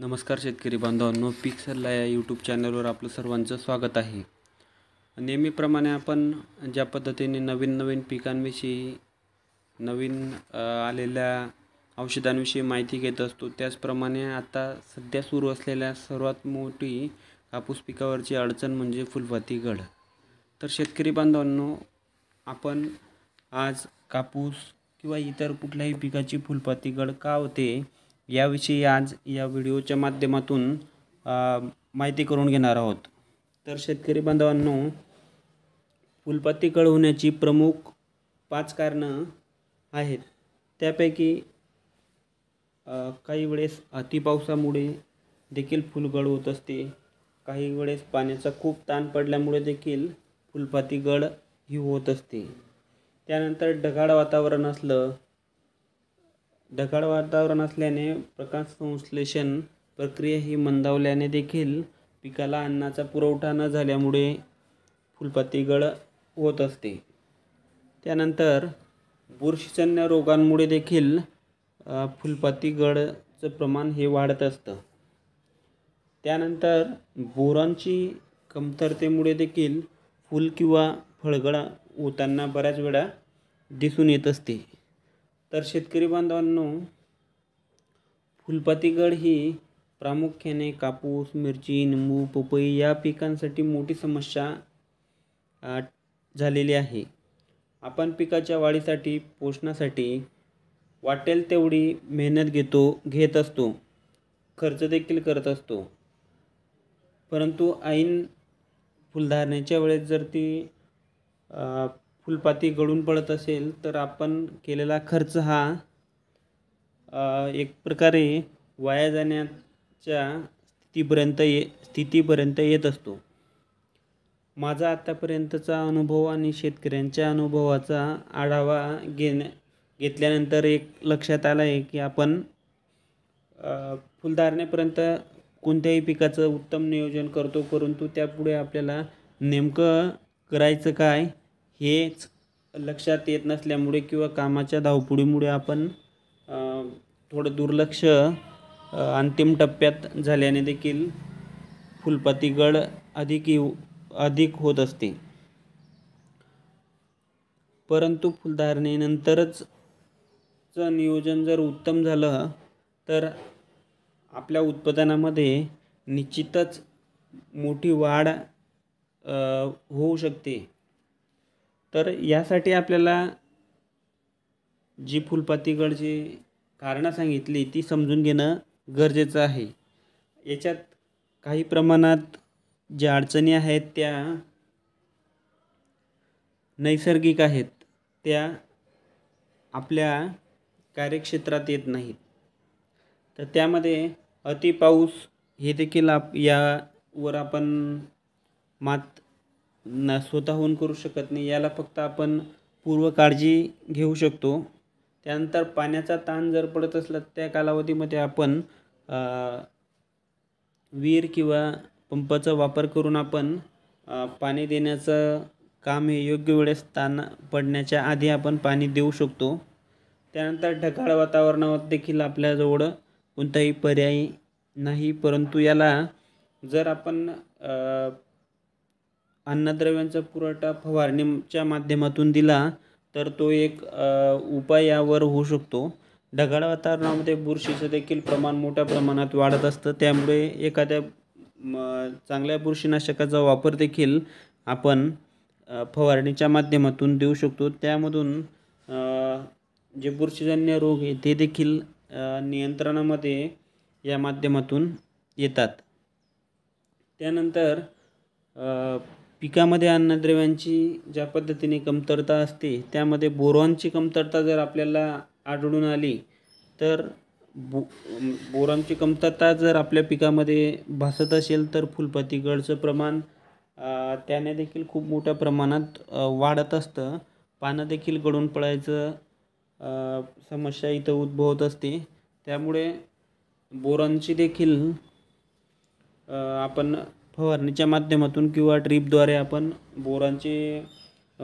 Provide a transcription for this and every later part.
नमस्कार शेतकरी बांधवांनो पीक सल्ला या यूट्यूब चॅनलवर आपलं सर्वांचं स्वागत आहे नेहमीप्रमाणे आपण ज्या पद्धतीने नवीन नवीन पिकांविषयी नवीन आलेल्या औषधांविषयी माहिती घेत असतो त्याचप्रमाणे आता सध्या सुरू असलेल्या सर्वात मोठी कापूस पिकावरची अडचण म्हणजे फुलपाती गड तर शेतकरी बांधवांनो आपण आज कापूस किंवा इतर कुठल्याही पिकाची फुलपाती गड का होते याविषयी आज या व्हिडिओच्या माध्यमातून माहिती करून घेणार आहोत तर शेतकरी बांधवांनो फुलपाती होण्याची प्रमुख पाच कारणं आहेत त्यापैकी काही वेळेस अतिपावसामुळे देखील फुलगळ होत असते काही वेळेस पाण्याचा खूप ताण पडल्यामुळे देखील फुलपाती गळ ही होत असते त्यानंतर ढगाळ वातावरण असलं ढगाळ वातावरण असल्याने प्रकाश संश्लेषण प्रक्रिया ही मंदावल्याने देखील पिकाला अन्नाचा पुरवठा न झाल्यामुळे फुलपाती गळ होत असते त्यानंतर बुरशीजन्य रोगांमुळे देखील फुलपाती गळचं प्रमाण हे वाढत असतं त्यानंतर बोरांची कमतरतेमुळे देखील फूल किंवा फळगळा होताना बऱ्याच वेळा दिसून येत असते तर शेतकरी बांधवांनो फुलपातीगड ही प्रामुख्याने कापूस मिरची निंबू पपई या पिकांसाठी मोठी समस्या झालेली आहे आपण पिकाच्या वाढीसाठी पोषणासाठी वाटेल तेवढी मेहनत घेतो घेत असतो खर्च देखील करत असतो परंतु ऐन फुलधारण्याच्या वेळेस जर ती फुलपाती गळून पडत असेल तर आपण केलेला खर्च हा एक प्रकारे वाया जाण्याच्या स्थितीपर्यंत ये स्थितीपर्यंत येत असतो माझा आत्तापर्यंतचा अनुभव आणि शेतकऱ्यांच्या अनुभवाचा आढावा घेण्या घेतल्यानंतर एक लक्षात आलं आहे की आपण फुलधारणेपर्यंत कोणत्याही पिकाचं उत्तम नियोजन करतो परंतु त्यापुढे आपल्याला नेमकं करायचं काय हेच लक्षात येत नसल्यामुळे किंवा कामाच्या धावपुडीमुळे आपण थोडं दुर्लक्ष अंतिम टप्प्यात झाल्याने देखील फुलपाती गड अधिक येऊ अधिक होत असते परंतु फुलधारणेनंतरचचं नियोजन जर उत्तम झालं तर आपल्या उत्पादनामध्ये निश्चितच मोठी वाढ होऊ शकते तर यासाठी आपल्याला जी फुलपातीकडची कारणं सांगितली ती समजून घेणं गरजेचं आहे याच्यात काही प्रमाणात ज्या अडचणी आहेत त्या नैसर्गिक आहेत त्या आपल्या कार्यक्षेत्रात येत नाहीत तर त्यामध्ये अतिपाऊस हे देखील आप यावर आपण मात ना स्वतःहून करू शकत नाही याला फक्त आपण पूर्व काळजी घेऊ शकतो त्यानंतर पाण्याचा ताण जर पडत असला त्या कालावधीमध्ये आपण विहीर किंवा पंपाचा वापर करून आपण पाणी देण्याचं काम हे योग्य वेळेस ताण पडण्याच्या आधी आपण पाणी देऊ शकतो त्यानंतर ढगाळ वातावरणावर देखील आपल्याजवळ कोणताही पर्याय नाही परंतु याला जर आपण अन्नद्रव्यांचा पुरवठा फवारणीच्या माध्यमातून दिला तर तो एक उपाय यावर होऊ शकतो ढगाळ वातावरणामध्ये बुरशीचं देखील प्रमाण मोठ्या प्रमाणात वाढत असतं त्यामुळे एखाद्या चांगल्या बुरशीनाशकाचा वापर देखील आपण फवारणीच्या माध्यमातून देऊ शकतो त्यामधून जे बुरशीजन्य रोग आहे ते देखील नियंत्रणामध्ये या माध्यमातून येतात त्यानंतर पिकामध्ये अन्नद्रव्यांची ज्या पद्धतीने कमतरता असते त्यामध्ये बोरॉनची कमतरता जर आपल्याला आढळून आली तर बो बोरॉनची कमतरता जर आपल्या पिकामध्ये भासत असेल तर फुलपतीगडचं प्रमाण त्याने देखील खूप मोठ्या प्रमाणात वाढत असतं पानं देखील गळून पडायचं समस्या इथं उद्भवत असते त्यामुळे बोरॉनची देखील आपण फवारणीच्या माध्यमातून किंवा ड्रीपद्वारे आपण बोरांचे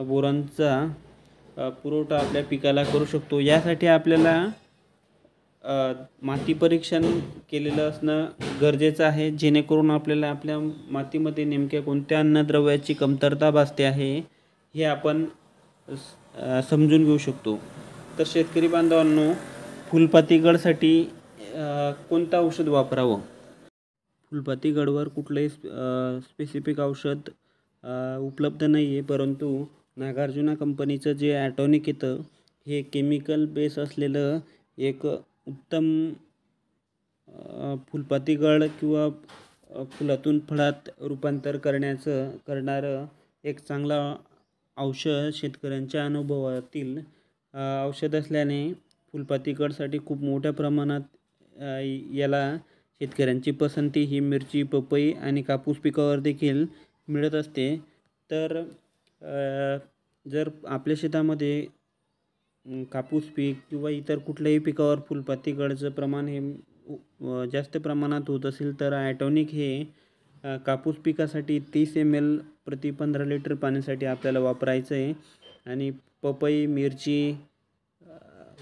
बोरांचा पुरवठा आपल्या पिकाला करू शकतो यासाठी आपल्याला माती परीक्षण केलेलं असणं गरजेचं आहे जेणेकरून आपल्याला आपल्या मातीमध्ये नेमक्या कोणत्या अन्नद्रव्याची कमतरता भासते आहे हे आपण समजून घेऊ शकतो तर शेतकरी बांधवांनो फुलपातीगडसाठी कोणतं औषध वापरावं फुलपातीगडवर कुठलंही स्पेसिफिक औषध उपलब्ध नाही आहे परंतु नागार्जुना कंपनीचं जे ॲटॉनिक येतं हे केमिकल बेस असलेलं एक उत्तम फुलपातीगड किंवा फुलातून फळात रूपांतर करण्याचं करणारं एक चांगला औषध शेतकऱ्यांच्या अनुभवातील औषध असल्याने फुलपातीगडसाठी खूप मोठ्या प्रमाणात याला शेतकऱ्यांची पसंती ही मिरची पपई आणि कापूस पिकावर देखील मिळत असते तर जर आपल्या शेतामध्ये कापूस पीक किंवा इतर कुठल्याही पिकावर फुलपाती गळचं प्रमाण हे जास्त प्रमाणात होत असेल तर ॲटॉनिक हे कापूस पिकासाठी तीस एम एल प्रति पंधरा लिटर पाण्यासाठी आपल्याला वापरायचं आहे आणि पपई मिरची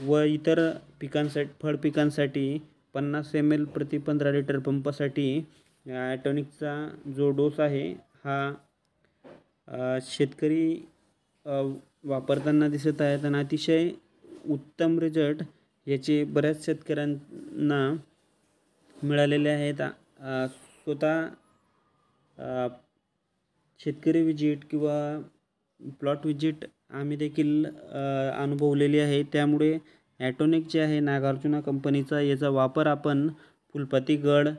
व इतर पिकांसाठी फळ पिकांसाठी पन्नास एम एल प्रति पंधरा लिटर पंपासाठी ॲटॉनिकचा जो डोस आहे हा शेतकरी वापरताना दिसत आहेत आणि अतिशय उत्तम रिझल्ट याचे बऱ्याच शेतकऱ्यांना मिळालेले आहेत स्वतः शेतकरी विजिट किंवा प्लॉट विजिट आम्ही देखील अनुभवलेली आहे त्यामुळे ॲटोनिक जे आहे नागार्जुना कंपनीचा याचा वापर आपण फुलपतीगड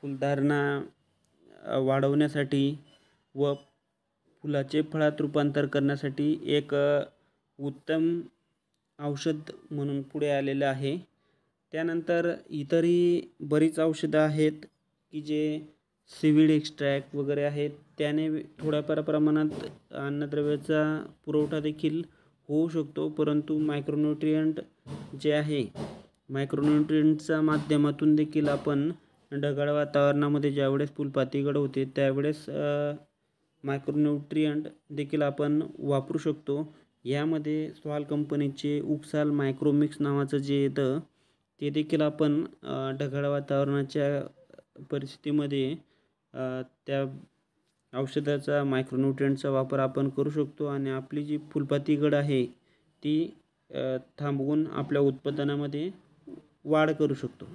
फुलधारणा वाढवण्यासाठी व फुलाचे फळात रूपांतर करण्यासाठी एक उत्तम औषध म्हणून पुढे आलेलं आहे त्यानंतर इतरही बरीच औषधं आहेत की जे सिविड एक्स्ट्रॅक्ट वगैरे आहेत त्याने थोड्याफार प्रमाणात अन्नद्रव्याचा पुरवठा देखील होऊ शकतो परंतु मायक्रोन्युट्रियंट जे आहे मायक्रोन्युट्रियंटच्या माध्यमातून देखील आपण ढगाळ वातावरणामध्ये ज्यावेळेस फुलपातीगड होते त्यावेळेस मायक्रोन्युट्रियंट देखील आपण वापरू शकतो यामध्ये स्वाल कंपनीचे उकसाल मायक्रोमिक्स नावाचं जे येतं ते देखील आपण ढगाळ वातावरणाच्या परिस्थितीमध्ये त्या औषधाचा मायक्रोन्युट्रियनचा वापर आपण करू शकतो आणि आपली जी फुलपाती फुलपातीगड आहे ती थांबवून आपल्या उत्पादनामध्ये वाढ करू शकतो